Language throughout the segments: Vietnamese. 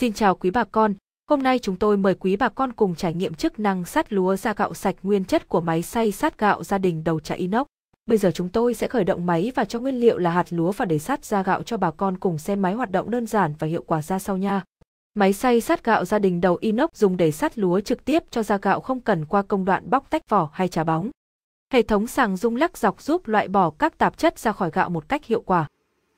Xin chào quý bà con, hôm nay chúng tôi mời quý bà con cùng trải nghiệm chức năng sát lúa ra gạo sạch nguyên chất của máy xay sát gạo gia đình đầu trà inox. Bây giờ chúng tôi sẽ khởi động máy và cho nguyên liệu là hạt lúa và để sát ra gạo cho bà con cùng xem máy hoạt động đơn giản và hiệu quả ra sao nha. Máy xay sát gạo gia đình đầu inox dùng để sát lúa trực tiếp cho ra gạo không cần qua công đoạn bóc tách vỏ hay trà bóng. Hệ thống sàng rung lắc dọc giúp loại bỏ các tạp chất ra khỏi gạo một cách hiệu quả.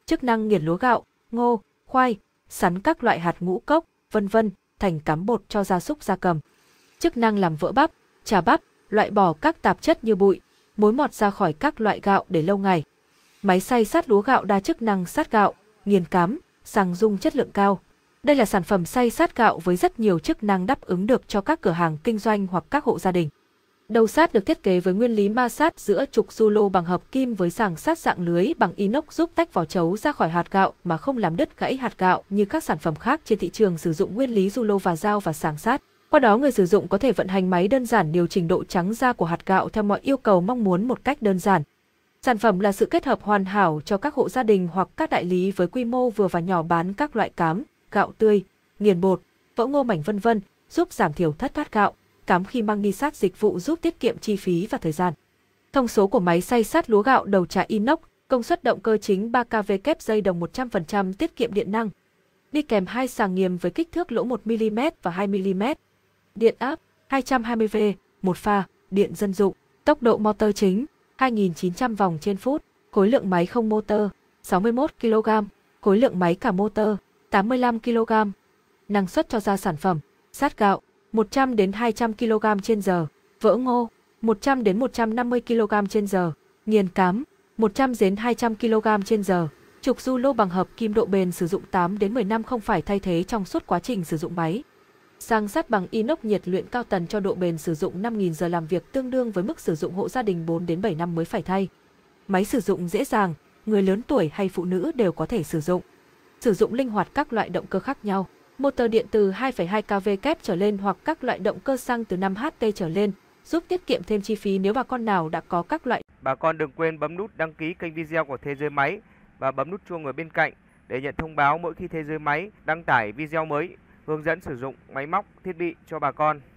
Chức năng nghiền lúa gạo, ngô, khoai, sắn các loại hạt ngũ cốc, vân vân, thành cám bột cho gia súc gia cầm. Chức năng làm vỡ bắp, trà bắp, loại bỏ các tạp chất như bụi, mối mọt ra khỏi các loại gạo để lâu ngày. Máy xay sát lúa gạo đa chức năng sát gạo, nghiền cám, sàng dung chất lượng cao. Đây là sản phẩm xay sát gạo với rất nhiều chức năng đáp ứng được cho các cửa hàng kinh doanh hoặc các hộ gia đình. Đầu sát được thiết kế với nguyên lý ma sát giữa trục du lô bằng hợp kim với sàng sát dạng lưới bằng inox giúp tách vỏ chấu ra khỏi hạt gạo mà không làm đứt gãy hạt gạo như các sản phẩm khác trên thị trường sử dụng nguyên lý du lô và dao và sàng sát. Qua đó người sử dụng có thể vận hành máy đơn giản điều chỉnh độ trắng da của hạt gạo theo mọi yêu cầu mong muốn một cách đơn giản. Sản phẩm là sự kết hợp hoàn hảo cho các hộ gia đình hoặc các đại lý với quy mô vừa và nhỏ bán các loại cám, gạo tươi, nghiền bột, vỡ ngô mảnh vân vân, giúp giảm thiểu thất thoát gạo cắm khi mang đi sát dịch vụ giúp tiết kiệm chi phí và thời gian. Thông số của máy xay sát lúa gạo đầu trà inox, công suất động cơ chính 3 kW kép dây đồng 100% tiết kiệm điện năng. Đi kèm hai sàng nghiềm với kích thước lỗ 1mm và 2mm. Điện áp 220V, một pha, điện dân dụng, tốc độ motor chính 2.900 vòng trên phút, khối lượng máy không motor 61 kg, khối lượng máy cả motor 85 kg. Năng suất cho ra sản phẩm, sát gạo 100 đến 200 kg trên giờ, vỡ ngô, 100 đến 150 kg trên giờ, nghiền cám, 100 đến 200 kg trên giờ. Trục du lô bằng hợp kim độ bền sử dụng 8 đến 10 năm không phải thay thế trong suốt quá trình sử dụng máy. Sang sắt bằng inox nhiệt luyện cao tần cho độ bền sử dụng 5.000 giờ làm việc tương đương với mức sử dụng hộ gia đình 4 đến 7 năm mới phải thay. Máy sử dụng dễ dàng, người lớn tuổi hay phụ nữ đều có thể sử dụng. Sử dụng linh hoạt các loại động cơ khác nhau motor điện từ 2,2 kW kép trở lên hoặc các loại động cơ xăng từ 5 Hp trở lên, giúp tiết kiệm thêm chi phí nếu bà con nào đã có các loại. Bà con đừng quên bấm nút đăng ký kênh video của Thế giới máy và bấm nút chuông ở bên cạnh để nhận thông báo mỗi khi Thế giới máy đăng tải video mới hướng dẫn sử dụng máy móc, thiết bị cho bà con.